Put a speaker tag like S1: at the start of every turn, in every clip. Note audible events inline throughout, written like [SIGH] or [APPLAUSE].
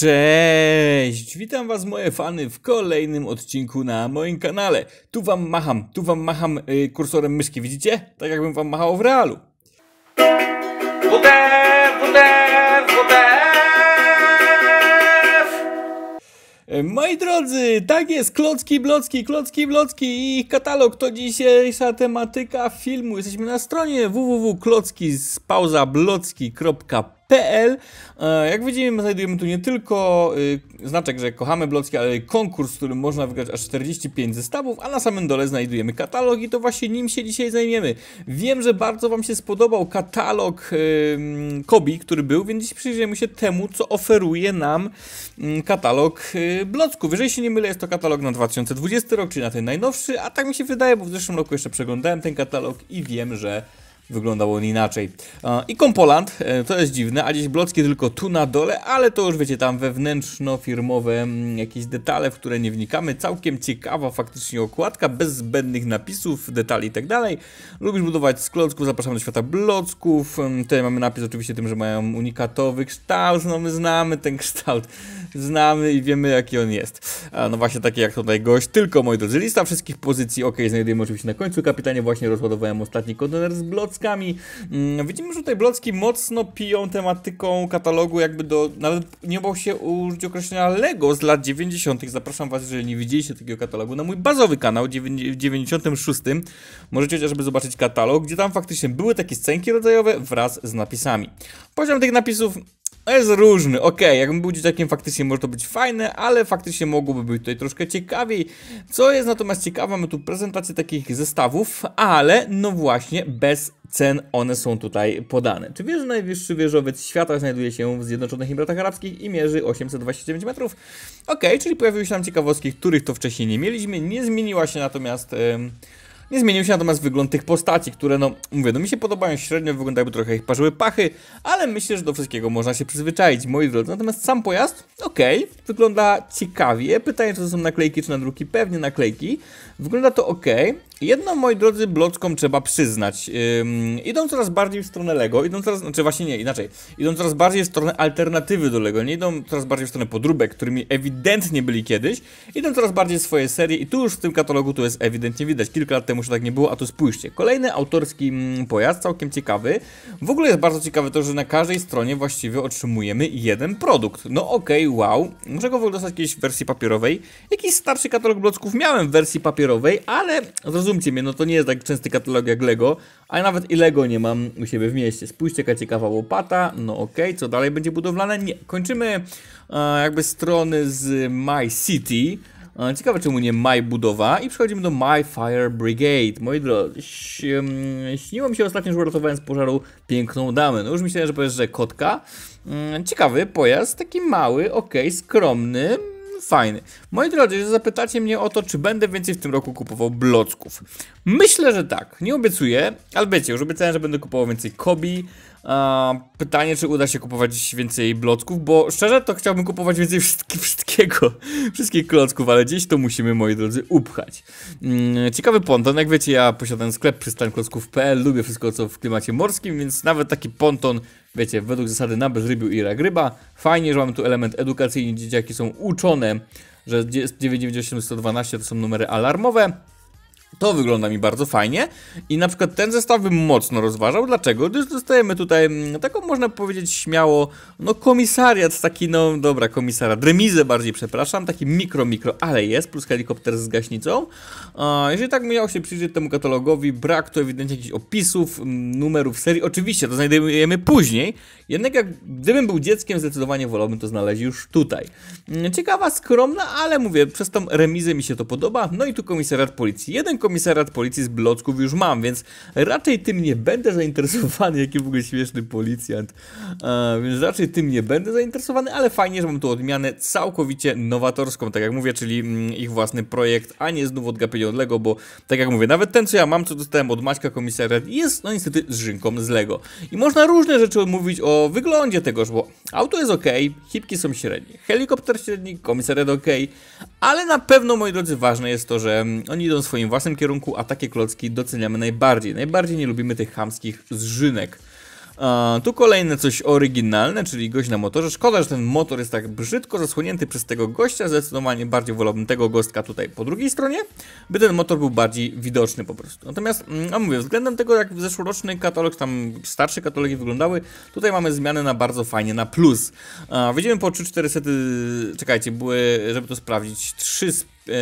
S1: Cześć! Witam was moje fany w kolejnym odcinku na moim kanale. Tu wam macham, tu wam macham y, kursorem myszki, widzicie? Tak jakbym wam machał w realu. WDF, WDF, WDF. Y, moi drodzy, tak jest, klocki, blocki, klocki, blocki i ich katalog to dzisiejsza tematyka filmu. Jesteśmy na stronie www.klockispauzablocki.pl PL. E, jak widzimy, znajdujemy tu nie tylko y, znaczek, że kochamy Blocki, ale konkurs, w którym można wygrać aż 45 zestawów, a na samym dole znajdujemy katalog i to właśnie nim się dzisiaj zajmiemy. Wiem, że bardzo Wam się spodobał katalog y, mm, Kobi, który był, więc dziś przyjrzymy się temu, co oferuje nam mm, katalog y, Blocków. Jeżeli się nie mylę, jest to katalog na 2020 rok, czyli na ten najnowszy, a tak mi się wydaje, bo w zeszłym roku jeszcze przeglądałem ten katalog i wiem, że wyglądał on inaczej. I Kompoland, e, to jest dziwne, a gdzieś Blocki tylko tu na dole, ale to już wiecie, tam wewnętrzno-firmowe mm, jakieś detale, w które nie wnikamy. Całkiem ciekawa faktycznie okładka, bez zbędnych napisów, detali i tak dalej. Lubisz budować z klocków, zapraszam do świata blocków. Tutaj mamy napis oczywiście tym, że mają unikatowy kształt, no my znamy ten kształt, znamy i wiemy jaki on jest. No właśnie taki jak tutaj gość, tylko moi drodzy, lista wszystkich pozycji, ok, znajdujemy oczywiście na końcu. Kapitanie właśnie rozładowałem ostatni kontener z Blocków, Mm, widzimy, że tutaj Blocki mocno piją tematyką katalogu, jakby do. Nawet nie bał się użyć określenia Lego z lat 90. Zapraszam Was, jeżeli nie widzieliście takiego katalogu, na mój bazowy kanał w 96. Możecie chociażby zobaczyć katalog, gdzie tam faktycznie były takie scenki rodzajowe wraz z napisami. Poziom tych napisów jest różny, ok, jakbym był dzieciakiem faktycznie może to być fajne, ale faktycznie mogłoby być tutaj troszkę ciekawiej. Co jest natomiast ciekawe, mamy tu prezentację takich zestawów, ale no właśnie bez cen one są tutaj podane. Czy wiesz, że najwyższy wieżowiec świata znajduje się w Zjednoczonych Emiratach Arabskich i mierzy 829 metrów? Ok, czyli pojawiły się tam ciekawostki, których to wcześniej nie mieliśmy, nie zmieniła się natomiast... Yy nie zmienił się natomiast wygląd tych postaci, które no, mówię, no mi się podobają średnio, wygląda jakby trochę ich parzyły pachy, ale myślę, że do wszystkiego można się przyzwyczaić, moi drodzy. Natomiast sam pojazd, okej, okay, wygląda ciekawie. Pytanie, czy to są naklejki czy nadruki? Pewnie naklejki. Wygląda to ok, Jedną, moi drodzy, bloczką trzeba przyznać. Ym, idą coraz bardziej w stronę LEGO, idą coraz, znaczy właśnie nie, inaczej. Idą coraz bardziej w stronę alternatywy do LEGO, nie idą coraz bardziej w stronę podróbek, którymi ewidentnie byli kiedyś. Idą coraz bardziej swoje serie i tu już w tym katalogu to jest ewidentnie widać. Kilka lat temu już tak nie było, a tu spójrzcie. Kolejny autorski mm, pojazd, całkiem ciekawy. W ogóle jest bardzo ciekawe to, że na każdej stronie właściwie otrzymujemy jeden produkt. No okej, okay, wow. Muszę go w ogóle dostać kiedyś w wersji papierowej. Jakiś starszy katalog blocków miałem w wersji papierowej, ale zrozumiałem, zrozumcie mnie, no to nie jest tak częsty katalog jak Lego, a nawet i Lego nie mam u siebie w mieście. Spójrzcie, jaka ciekawa łopata, no okej, okay. co dalej będzie budowlane? Nie. Kończymy e, jakby strony z My City, e, ciekawe czemu nie My Budowa i przechodzimy do My Fire Brigade. Moi drodzy, śniło mi się ostatnio, że uratowałem z pożaru piękną damę, no już myślałem, że powiesz, że kotka. Mm, ciekawy pojazd, taki mały, ok, skromny, fajny. Moi drodzy, zapytacie mnie o to, czy będę więcej w tym roku kupował blocków. Myślę, że tak. Nie obiecuję, ale wiecie, już obiecałem, że będę kupował więcej kobi. pytanie, czy uda się kupować więcej blocków, bo szczerze to chciałbym kupować więcej [LAUGHS] wszystkiego, wszystkich klocków, ale gdzieś to musimy, moi drodzy, upchać. Mm, ciekawy ponton, jak wiecie, ja posiadam sklep przystanklocków.pl, lubię wszystko, co w klimacie morskim, więc nawet taki ponton wiecie, według zasady na bezrybiu i ragryba. Fajnie, że mamy tu element edukacyjny, dzieciaki są uczone, że 998 112 to są numery alarmowe. To wygląda mi bardzo fajnie i na przykład ten zestaw bym mocno rozważał. Dlaczego? Gdyż dostajemy tutaj mm, taką, można powiedzieć śmiało, no komisariat, taki no, dobra, komisara, dremizę bardziej, przepraszam, taki mikro, mikro, ale jest, plus helikopter z gaśnicą. A, jeżeli tak miał się przyjrzeć temu katalogowi, brak tu ewidentnie jakichś opisów, mm, numerów serii, oczywiście to znajdujemy później, jednak jak gdybym był dzieckiem, zdecydowanie wolałbym to znaleźć już tutaj. Mm, ciekawa, skromna, ale mówię, przez tą remizę mi się to podoba. No i tu komisariat policji. Jeden komisariat policji z Blocków już mam, więc raczej tym nie będę zainteresowany, [LAUGHS] jaki w ogóle śmieszny policjant, e, więc raczej tym nie będę zainteresowany, ale fajnie, że mam tu odmianę całkowicie nowatorską, tak jak mówię, czyli mm, ich własny projekt, a nie znów odgapienie od Lego, bo tak jak mówię, nawet ten co ja mam, co dostałem od Maćka komisariat, jest no niestety zżynką z Lego. I można różne rzeczy mówić o wyglądzie tegoż, bo auto jest ok, hipki są średnie, helikopter średni, komisariat ok, ale na pewno, moi drodzy, ważne jest to, że oni idą swoim własnym kierunku, a takie klocki doceniamy najbardziej. Najbardziej nie lubimy tych chamskich zżynek. tu kolejne coś oryginalne, czyli gość na motorze. Szkoda, że ten motor jest tak brzydko zasłonięty przez tego gościa. Zdecydowanie bardziej wolałbym tego gostka tutaj po drugiej stronie, by ten motor był bardziej widoczny po prostu. Natomiast, a mm, no mówię, względem tego jak w zeszłoroczny katalog, tam starsze katalogi wyglądały, tutaj mamy zmiany na bardzo fajnie, na plus. A, Widzimy po 3-4 sety, czekajcie, były, żeby to sprawdzić, 3... Yy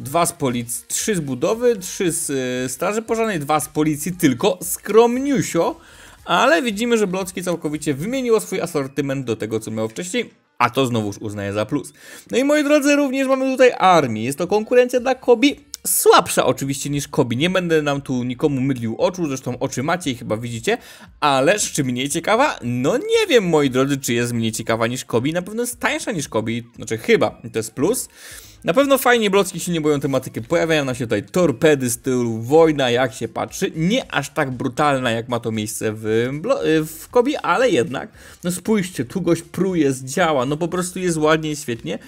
S1: Dwa z policji, trzy z budowy, trzy z y, straży pożarnej, dwa z policji, tylko skromniusio. Ale widzimy, że Blocki całkowicie wymieniło swój asortyment do tego, co miał wcześniej. A to znowuż uznaję za plus. No i moi drodzy, również mamy tutaj armię. Jest to konkurencja dla Kobi, słabsza oczywiście niż Kobi. Nie będę nam tu nikomu mydlił oczu, zresztą oczy macie i chyba widzicie, ale czy mniej ciekawa? No nie wiem moi drodzy, czy jest mniej ciekawa niż Kobi, na pewno jest tańsza niż Kobi, znaczy chyba, to jest plus. Na pewno fajnie blocki się nie boją tematyki, pojawiają nam się tutaj torpedy stylu wojna jak się patrzy, nie aż tak brutalna jak ma to miejsce w, w Kobi, ale jednak, no spójrzcie, tu gość pruje, zdziała, no po prostu jest ładnie i świetnie.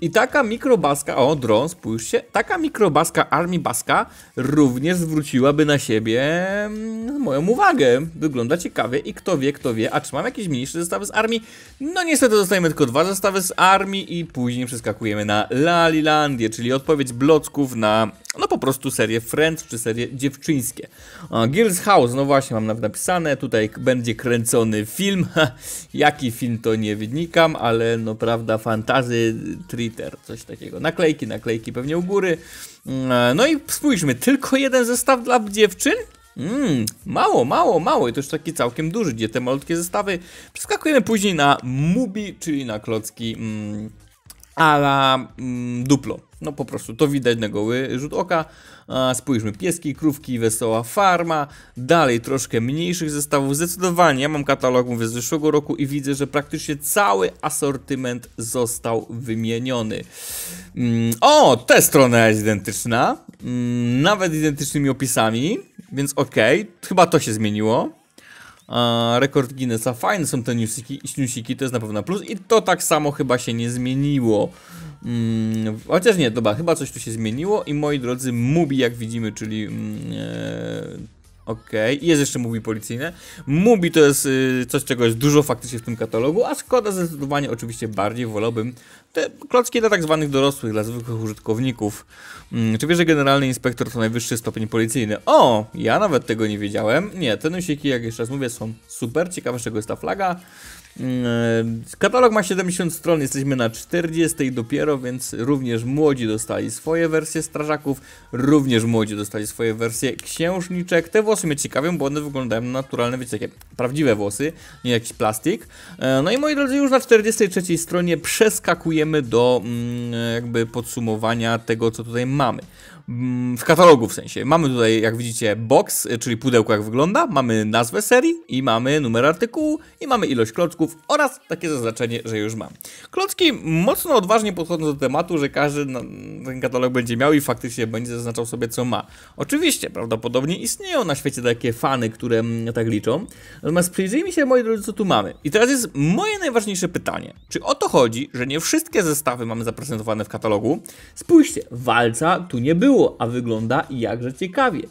S1: I taka mikrobaska, o dron, spójrzcie, taka mikrobaska Army Baska również zwróciłaby na siebie mm, moją uwagę. Wygląda ciekawie i kto wie, kto wie, a czy mam jakieś mniejsze zestawy z Armii? No niestety dostajemy tylko dwa zestawy z Armii i później przeskakujemy na Lalilandię, czyli odpowiedź blocków na no po prostu serię Friends czy serie dziewczyńskie. Girls House, no właśnie mam nawet napisane, tutaj będzie kręcony film, [LAUGHS] jaki film to nie wynikam, ale no prawda fantazy Twitter, coś takiego, naklejki, naklejki pewnie u góry. Mm, no i spójrzmy, tylko jeden zestaw dla dziewczyn? Mm, mało, mało, mało i to już taki całkiem duży, gdzie te malutkie zestawy przeskakujemy później na Mubi, czyli na klocki mm, a la mm, Duplo. No po prostu to widać na goły rzut oka. A, spójrzmy, pieski, krówki, wesoła farma, dalej troszkę mniejszych zestawów. Zdecydowanie, ja mam katalog mówię, z zeszłego roku i widzę, że praktycznie cały asortyment został wymieniony. Mm, o, ta strona jest identyczna, mm, nawet identycznymi opisami, więc okej, okay, chyba to się zmieniło. A, rekord Guinnessa, fajne są te newsiki, newsiki, to jest na pewno plus i to tak samo chyba się nie zmieniło. Hmm, chociaż nie, dobra, chyba coś tu się zmieniło i moi drodzy, Mubi jak widzimy, czyli... Yy, Okej, okay. jest jeszcze Mubi policyjne. Mubi to jest y, coś, czego jest dużo faktycznie w tym katalogu, a Skoda zdecydowanie oczywiście bardziej wolałbym te klocki dla tak zwanych dorosłych, dla zwykłych użytkowników. Mm, czy wiesz, że generalny inspektor to najwyższy stopień policyjny? O, ja nawet tego nie wiedziałem. Nie, te nosiki, jak jeszcze raz mówię, są super. Ciekawe, z czego jest ta flaga. Mm, e, katalog ma 70 stron, jesteśmy na 40 dopiero, więc również młodzi dostali swoje wersje strażaków, również młodzi dostali swoje wersje księżniczek. Te włosy mnie ciekawią, bo one wyglądają naturalne, wiecie, takie prawdziwe włosy, nie jakiś plastik. E, no i moi drodzy, już na 43 stronie przeskakujemy do mm, jakby podsumowania tego, co tutaj mamy. Mm, w katalogu w sensie. Mamy tutaj, jak widzicie, box, y, czyli pudełko jak wygląda, mamy nazwę serii i mamy numer artykułu i mamy ilość klocków oraz takie zaznaczenie, że już mam. Klocki mocno odważnie podchodzą do tematu, że każdy ten katalog będzie miał i faktycznie będzie zaznaczał sobie co ma. Oczywiście, prawdopodobnie istnieją na świecie takie fany, które mm, tak liczą. Natomiast przyjrzyjmy się, moi drodzy, co tu mamy. I teraz jest moje najważniejsze pytanie. Czy o to chodzi, że nie wszystkie zestawy mamy zaprezentowane w katalogu? Spójrzcie, walca tu nie było było, a wygląda jakże ciekawie.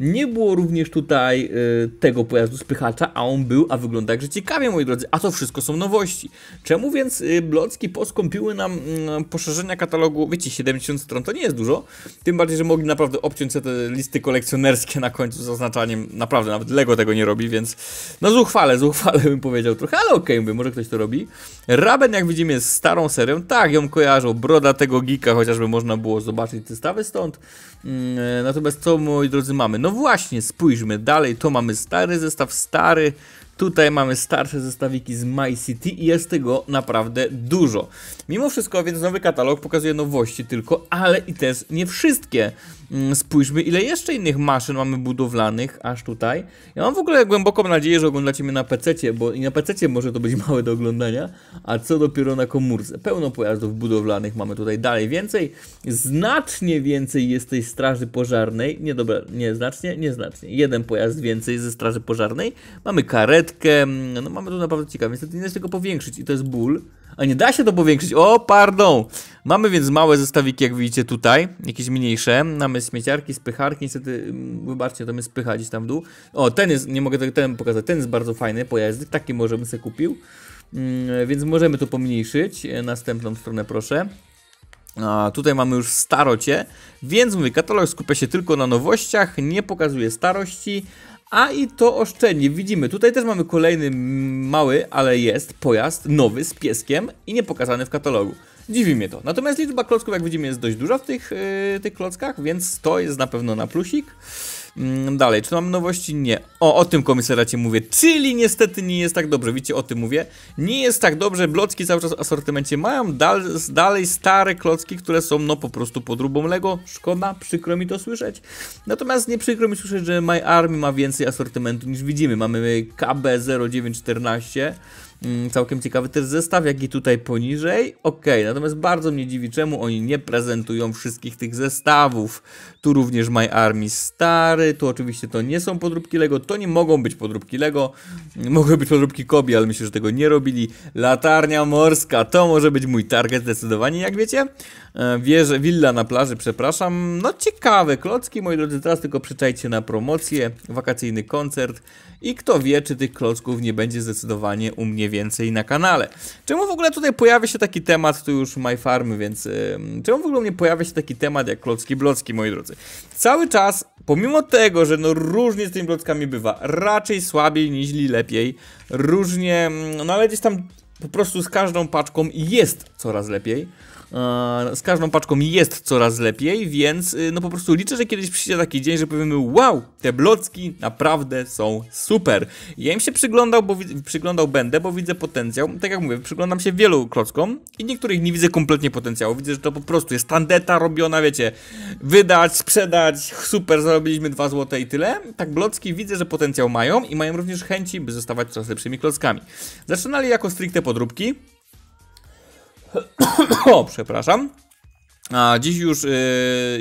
S1: Nie było również tutaj y, tego pojazdu spychacza, a on był, a wygląda jakże ciekawie, moi drodzy. A to wszystko są nowości. Czemu więc y, Blocki poskąpiły nam y, poszerzenia katalogu? Wiecie, 70 stron to nie jest dużo. Tym bardziej, że mogli naprawdę obciąć te listy kolekcjonerskie na końcu z oznaczaniem. Naprawdę, nawet Lego tego nie robi, więc no zuchwale, zuchwale bym powiedział trochę, ale okej, okay, może ktoś to robi. Raben, jak widzimy, jest starą serią. Tak, ją kojarzą. Broda tego geeka, chociażby można było zobaczyć zestawy stąd. Mm, e, natomiast co, moi drodzy, mamy? No właśnie, spójrzmy dalej. Tu mamy stary zestaw, stary. Tutaj mamy starsze zestawiki z My City i jest tego naprawdę dużo. Mimo wszystko, więc nowy katalog pokazuje nowości tylko, ale i też nie wszystkie. Mm, spójrzmy, ile jeszcze innych maszyn mamy budowlanych, aż tutaj. Ja mam w ogóle głęboką nadzieję, że oglądacie mnie na PC, bo i na PC może to być [LAUGHS] małe do oglądania, a co dopiero na komórce. Pełno pojazdów budowlanych mamy tutaj dalej więcej. Znacznie więcej jest tej straży pożarnej. Nie dobra, nieznacznie, nieznacznie. Jeden pojazd więcej ze straży pożarnej. Mamy karetkę, mm, no mamy tu naprawdę ciekawe. Niestety nie da się tego powiększyć i to jest ból. A nie da się to powiększyć. O, pardon. Mamy więc małe zestawiki, jak widzicie tutaj. Jakieś mniejsze. Mamy śmieciarki, spycharki. Niestety, mm, wybaczcie, to my spycha gdzieś tam w dół. O, ten jest, nie mogę ten pokazać. Ten jest bardzo fajny pojazd. Taki może bym sobie kupił. Mm, więc możemy to pomniejszyć. E, następną stronę proszę. A, tutaj mamy już starocie, więc mój katalog skupia się tylko na nowościach, nie pokazuje starości, a i to oszczędnie. Widzimy, tutaj też mamy kolejny mały, ale jest pojazd nowy z pieskiem i nie pokazany w katalogu. Dziwi mnie to. Natomiast liczba klocków, jak widzimy, jest dość duża w tych, yy, tych klockach, więc to jest na pewno na plusik. Mm, dalej, czy mam nowości? Nie. O, o tym komisarzacie mówię, czyli niestety nie jest tak dobrze, widzicie, o tym mówię. Nie jest tak dobrze, blocki cały czas w asortymencie mają, dal, dalej stare klocki, które są no po prostu rubą Lego. Szkoda, przykro mi to słyszeć. Natomiast nie przykro mi słyszeć, że My Army ma więcej asortymentu niż widzimy. Mamy KB0914, Mm, całkiem ciekawy też zestaw, jak i tutaj poniżej. Ok, natomiast bardzo mnie dziwi, czemu oni nie prezentują wszystkich tych zestawów. Tu również My Army stary, tu oczywiście to nie są podróbki Lego, to nie mogą być podróbki Lego. Mogą być podróbki Kobi, ale myślę, że tego nie robili. Latarnia morska, to może być mój target zdecydowanie, jak wiecie. E, wieżę, willa na plaży, przepraszam. No ciekawe klocki, moi drodzy, teraz tylko przyczajcie na promocję, wakacyjny koncert i kto wie, czy tych klocków nie będzie zdecydowanie u mnie więcej na kanale. Czemu w ogóle tutaj pojawia się taki temat, tu już My farmy? więc yy, czemu w ogóle nie pojawia się taki temat jak klocki blocki, moi drodzy? Cały czas, pomimo tego, że no różnie z tymi blockami bywa, raczej słabiej niż lepiej, różnie, mm, no ale gdzieś tam po prostu z każdą paczką jest coraz lepiej. E, z każdą paczką jest coraz lepiej, więc y, no po prostu liczę, że kiedyś przyjdzie taki dzień, że powiemy wow, te blocki naprawdę są super. Ja im się przyglądał, bo przyglądał będę, bo widzę potencjał. Tak jak mówię, przyglądam się wielu klockom i niektórych nie widzę kompletnie potencjału. Widzę, że to po prostu jest tandeta robiona, wiecie, wydać, sprzedać, super, zarobiliśmy 2 złote i tyle. Tak blocki widzę, że potencjał mają i mają również chęci, by zostawać coraz lepszymi klockami. Zaczynali jako stricte podróbki, [COUGHS] o, przepraszam. A dziś już, yy,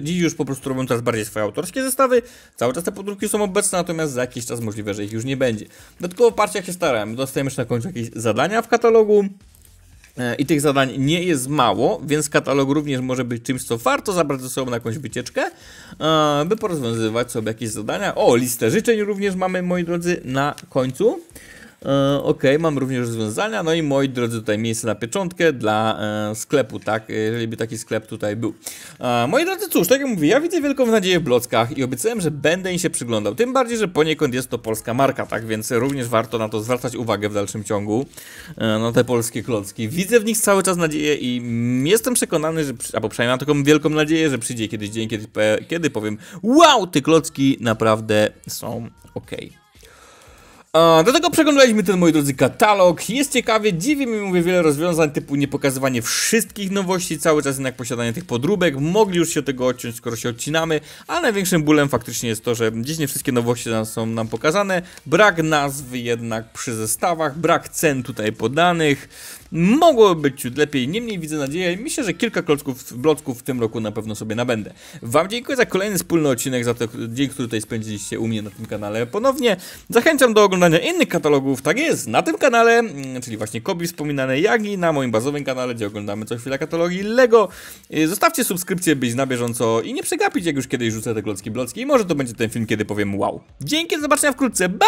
S1: dziś już po prostu robią coraz bardziej swoje autorskie zestawy. Cały czas te podróbki są obecne, natomiast za jakiś czas możliwe, że ich już nie będzie. Dodatkowo w się starałem. Dostajemy jeszcze na końcu jakieś zadania w katalogu. E, I tych zadań nie jest mało, więc katalog również może być czymś, co warto zabrać ze sobą na jakąś wycieczkę, e, by porozwiązywać sobie jakieś zadania. O, listę życzeń również mamy, moi drodzy, na końcu. E, okej, ok, mam również rozwiązania. No i moi drodzy, tutaj miejsce na pieczątkę dla e, sklepu, tak? Jeżeli by taki sklep tutaj był. E, moi drodzy, cóż, tak jak mówię, ja widzę wielką nadzieję w Blockach i obiecałem, że będę im się przyglądał. Tym bardziej, że poniekąd jest to polska marka, tak? Więc również warto na to zwracać uwagę w dalszym ciągu, na te polskie klocki. Widzę w nich cały czas nadzieję i jestem przekonany, że, albo przynajmniej mam taką wielką nadzieję, że przyjdzie kiedyś dzień, kiedy, kiedy powiem wow, te klocki naprawdę są ok. Do tego przeglądaliśmy ten, moi drodzy, katalog. Jest ciekawie, dziwi mi, mówię, wiele rozwiązań typu niepokazywanie wszystkich nowości, cały czas jednak posiadanie tych podróbek. Mogli już się tego odciąć, skoro się odcinamy, A największym bólem faktycznie jest to, że dziś nie wszystkie nowości są nam pokazane. Brak nazw jednak przy zestawach, brak cen tutaj podanych. Mogło być ciut lepiej, niemniej widzę nadzieję. Myślę, że kilka klocków, blocków w tym roku na pewno sobie nabędę. Wam dziękuję za kolejny wspólny odcinek, za ten dzień, który tutaj spędziliście u mnie na tym kanale. Ponownie zachęcam do oglądania innych katalogów, tak jest, na tym kanale, mm, czyli właśnie Kobi wspominane, jak i na moim bazowym kanale, gdzie oglądamy co chwila katalogi LEGO. Y, zostawcie subskrypcję, być na bieżąco i nie przegapić, jak już kiedyś rzucę te klocki blocki i może to będzie ten film, kiedy powiem wow. Dzięki, do zobaczenia wkrótce, bye!